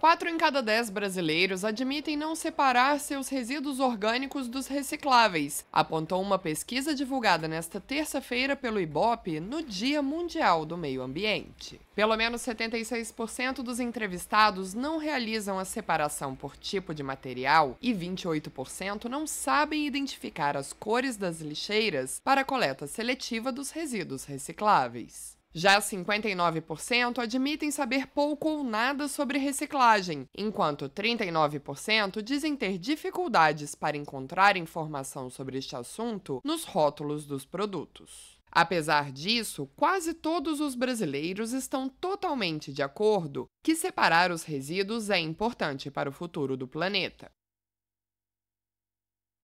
Quatro em cada dez brasileiros admitem não separar seus resíduos orgânicos dos recicláveis, apontou uma pesquisa divulgada nesta terça-feira pelo IBOP no Dia Mundial do Meio Ambiente. Pelo menos 76% dos entrevistados não realizam a separação por tipo de material e 28% não sabem identificar as cores das lixeiras para a coleta seletiva dos resíduos recicláveis. Já 59% admitem saber pouco ou nada sobre reciclagem, enquanto 39% dizem ter dificuldades para encontrar informação sobre este assunto nos rótulos dos produtos. Apesar disso, quase todos os brasileiros estão totalmente de acordo que separar os resíduos é importante para o futuro do planeta.